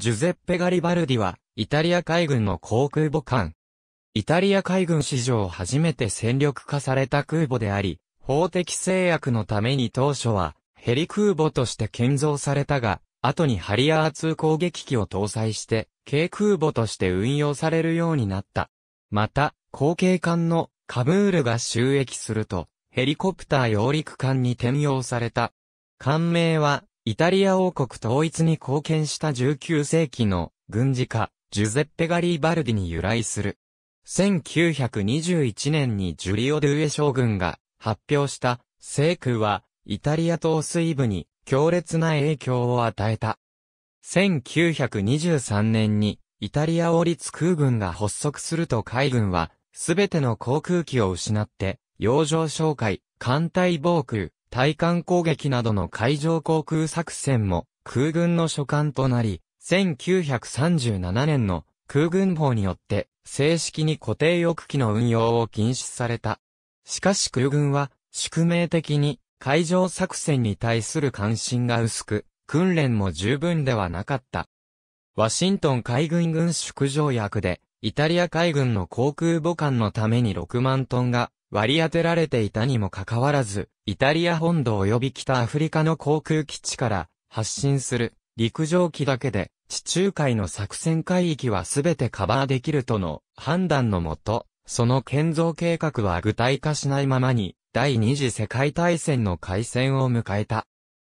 ジュゼッペ・ガリバルディは、イタリア海軍の航空母艦。イタリア海軍史上初めて戦力化された空母であり、法的制約のために当初は、ヘリ空母として建造されたが、後にハリアー2攻撃機を搭載して、軽空母として運用されるようになった。また、後継艦のカブールが収益すると、ヘリコプター揚陸艦に転用された。艦名は、イタリア王国統一に貢献した19世紀の軍事家、ジュゼッペ・ガリー・バルディに由来する。1921年にジュリオ・ドゥエ将軍が発表した制空はイタリア東水部に強烈な影響を与えた。1923年にイタリア王立空軍が発足すると海軍はすべての航空機を失って洋上哨戒、艦隊防空、対艦攻撃などの海上航空作戦も空軍の所管となり、1937年の空軍法によって正式に固定翼機の運用を禁止された。しかし空軍は宿命的に海上作戦に対する関心が薄く、訓練も十分ではなかった。ワシントン海軍軍縮条約で、イタリア海軍の航空母艦のために6万トンが割り当てられていたにもかかわらず、イタリア本土及び北アフリカの航空基地から発信する陸上機だけで地中海の作戦海域はすべてカバーできるとの判断のもと、その建造計画は具体化しないままに第二次世界大戦の開戦を迎えた。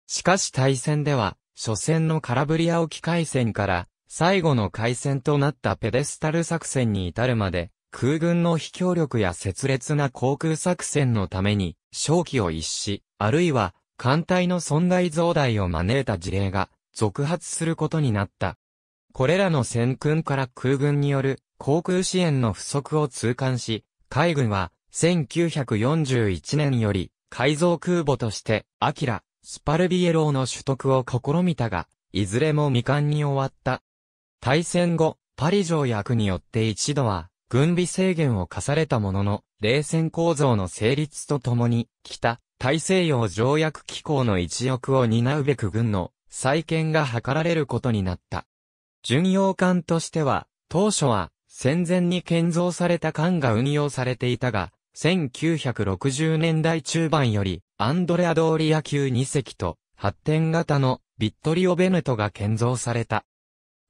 しかし大戦では、初戦のカラブリア沖海戦から最後の海戦となったペデスタル作戦に至るまで、空軍の飛協力や切烈な航空作戦のために、正気を一し、あるいは、艦隊の損害増大を招いた事例が、続発することになった。これらの戦訓から空軍による航空支援の不足を痛感し、海軍は1941年より改造空母として、アキラ、スパルビエローの取得を試みたが、いずれも未完に終わった。大戦後、パリ条約によって一度は軍備制限を課されたものの、冷戦構造の成立とともに、北、大西洋条約機構の一翼を担うべく軍の再建が図られることになった。巡洋艦としては、当初は戦前に建造された艦が運用されていたが、1960年代中盤より、アンドレア・ドーリア級2隻と、発展型のビットリオ・ベネトが建造された。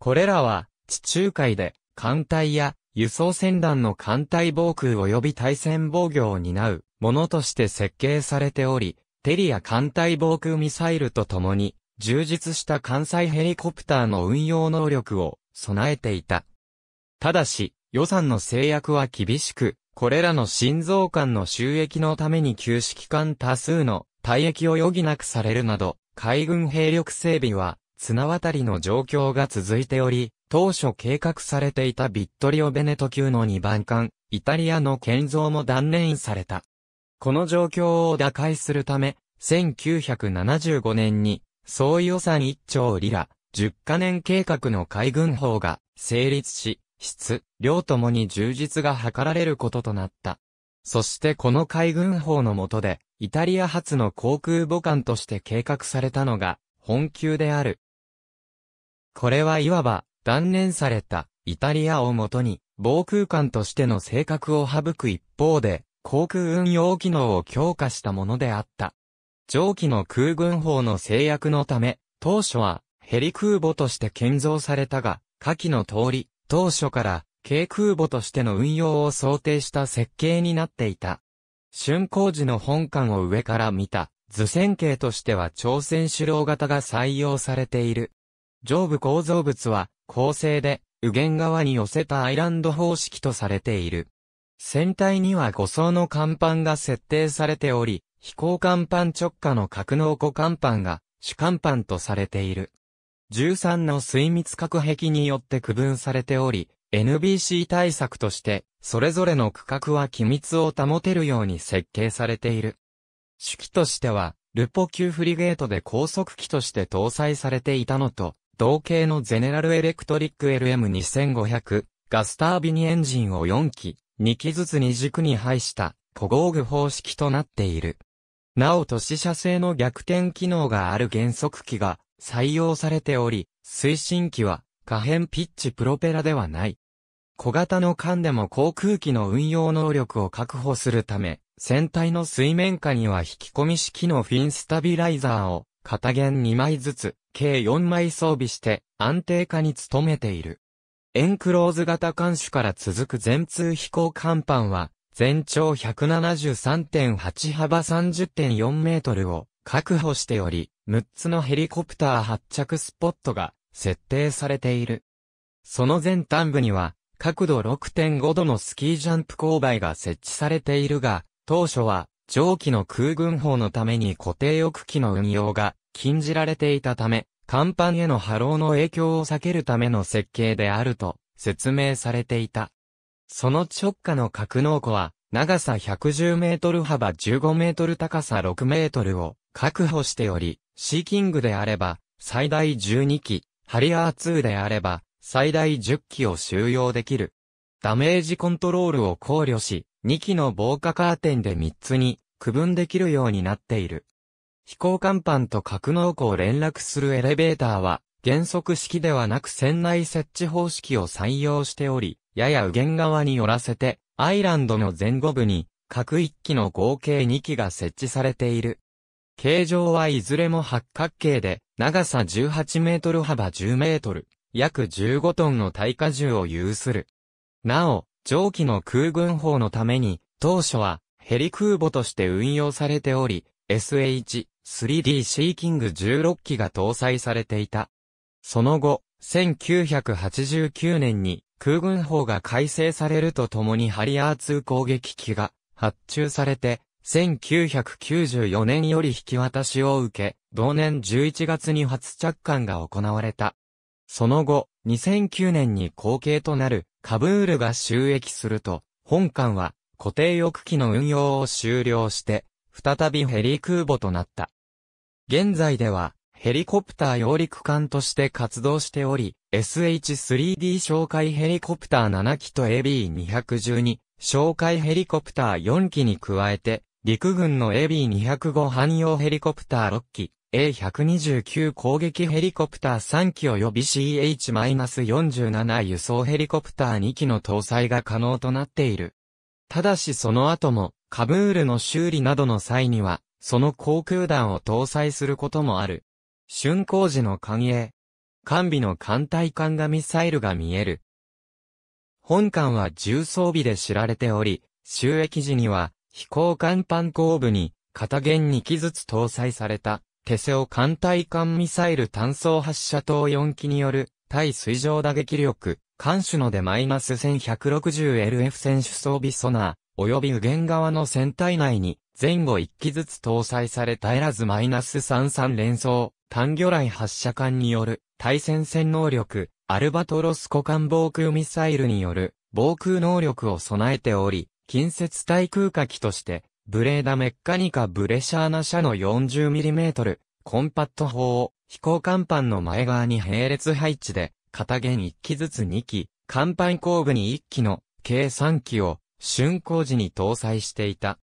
これらは、地中海で、艦隊や輸送船団の艦隊防空及び対戦防御を担うものとして設計されており、テリア艦隊防空ミサイルとともに、充実した艦載ヘリコプターの運用能力を備えていた。ただし、予算の制約は厳しく、これらの心臓艦の収益のために旧式艦多数の退役を余儀なくされるなど、海軍兵力整備は綱渡りの状況が続いており、当初計画されていたビットリオ・ベネト級の2番艦、イタリアの建造も断念された。この状況を打開するため、1975年に、総予算1兆リラ、10カ年計画の海軍法が成立し、質、量ともに充実が図られることとなった。そしてこの海軍法の下で、イタリア初の航空母艦として計画されたのが、本級である。これはいわば、断念されたイタリアをもとに防空間としての性格を省く一方で航空運用機能を強化したものであった。上気の空軍法の制約のため当初はヘリ空母として建造されたが下記の通り当初から軽空母としての運用を想定した設計になっていた。竣工時の本館を上から見た図線形としては朝鮮首脳型が採用されている。上部構造物は構成で、右舷側に寄せたアイランド方式とされている。船体には5層の甲板が設定されており、飛行甲板直下の格納庫甲板が主甲板とされている。13の水密隔壁によって区分されており、NBC 対策として、それぞれの区画は機密を保てるように設計されている。主機としては、ルポ級フリゲートで高速機として搭載されていたのと、同型のゼネラルエレクトリック LM2500 ガスタービニエンジンを4機、2機ずつ2軸に配した小合具方式となっている。なお都市車製の逆転機能がある減速機が採用されており、推進機は可変ピッチプロペラではない。小型の艦でも航空機の運用能力を確保するため、船体の水面下には引き込み式のフィンスタビライザーを片弦2枚ずつ、計4枚装備して安定化に努めている。エンクローズ型艦首から続く全通飛行甲板は、全長173.8幅30.4メートルを確保しており、6つのヘリコプター発着スポットが設定されている。その前端部には、角度6.5度のスキージャンプ勾配が設置されているが、当初は蒸気の空軍砲のために固定翼機の運用が禁じられていたため、甲板への波浪の影響を避けるための設計であると説明されていた。その直下の格納庫は、長さ110メートル幅15メートル高さ6メートルを確保しており、シーキングであれば最大12機、ハリアー2であれば最大10機を収容できる。ダメージコントロールを考慮し、2機の防火カーテンで3つに区分できるようになっている。飛行甲板と格納庫を連絡するエレベーターは、原則式ではなく船内設置方式を採用しており、やや右舷側に寄らせて、アイランドの前後部に、各1機の合計2機が設置されている。形状はいずれも八角形で、長さ18メートル幅10メートル、約15トンの耐荷重を有する。なお、蒸気の空軍砲のために、当初はヘリ空母として運用されており、SH-3D シーキング16機が搭載されていた。その後、1989年に空軍法が改正されるとともにハリアー2攻撃機が発注されて、1994年より引き渡しを受け、同年11月に初着艦が行われた。その後、2009年に後継となるカブールが収益すると、本艦は固定翼機の運用を終了して、再びヘリ空母となった。現在では、ヘリコプター揚陸艦として活動しており、SH-3D 哨戒ヘリコプター7機と AB-212、哨戒ヘリコプター4機に加えて、陸軍の AB-205 汎用ヘリコプター6機、A129 攻撃ヘリコプター3機及び CH-47 輸送ヘリコプター2機の搭載が可能となっている。ただしその後も、カブールの修理などの際には、その航空弾を搭載することもある。竣工時の艦影。艦備の艦隊艦がミサイルが見える。本艦は重装備で知られており、収益時には、飛行艦パン後部に、片弦2機ずつ搭載された、手瀬オ艦隊艦ミサイル単装発射等4機による、対水上打撃力、艦首のでマイナス 1160LF 選手装備ソナー、及び右舷側の船体内に、前後1機ずつ搭載されたエラズマイナス33連装、単魚雷発射艦による、対戦戦能力、アルバトロス股艦防空ミサイルによる、防空能力を備えており、近接対空火器として、ブレーダメッカニカブレシャーナ社の 40mm コンパット砲を飛行甲板の前側に並列配置で、片弦1機ずつ2機、甲板後部に1機の計3機を竣工時に搭載していた。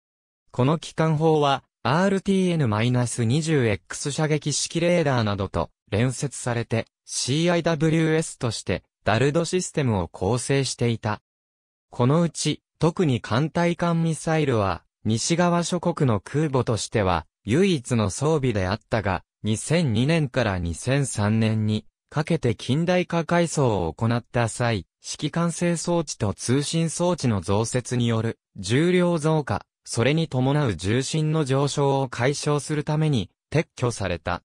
この機関砲は RTN-20X 射撃式レーダーなどと連接されて CIWS としてダルドシステムを構成していた。このうち特に艦隊艦ミサイルは西側諸国の空母としては、唯一の装備であったが、2002年から2003年に、かけて近代化改装を行った際、指揮管制装置と通信装置の増設による重量増加、それに伴う重心の上昇を解消するために撤去された。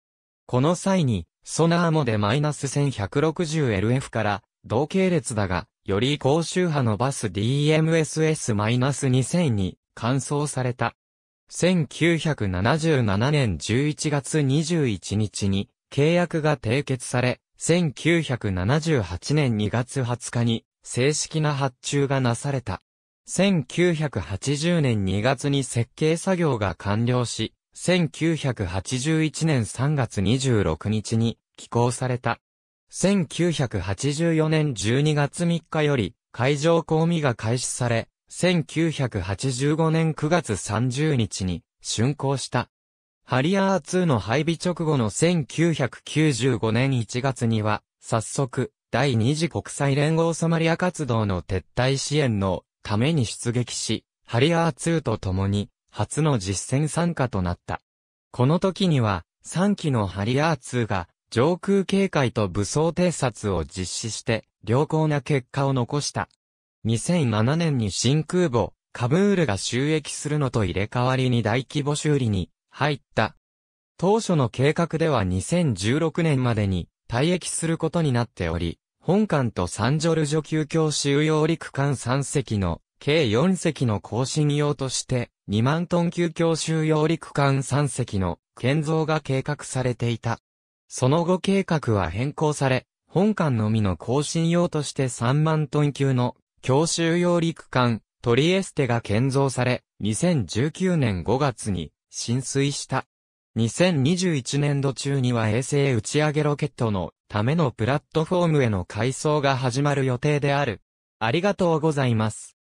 この際に、ソナーモでマイナス 1160LF から同系列だが、より高周波のバス DMSS-2000 に完走された。1977年11月21日に契約が締結され、1978年2月20日に正式な発注がなされた。1980年2月に設計作業が完了し、1981年3月26日に寄港された。1984年12月3日より海上公務が開始され、1985年9月30日に竣工した。ハリアー2の配備直後の1995年1月には、早速、第二次国際連合ソマリア活動の撤退支援のために出撃し、ハリアー2と共に、初の実戦参加となった。この時には、3機のハリアー2が、上空警戒と武装偵察を実施して、良好な結果を残した。2007年に新空母、カブールが収益するのと入れ替わりに大規模修理に入った。当初の計画では2016年までに退役することになっており、本館とサンジョルジョ級橋収容陸艦3隻の計4隻の更新用として2万トン級橋収容陸艦3隻の建造が計画されていた。その後計画は変更され、本館のみの更新用として3万トン級の教習用陸艦、トリエステが建造され、2019年5月に浸水した。2021年度中には衛星打ち上げロケットのためのプラットフォームへの改装が始まる予定である。ありがとうございます。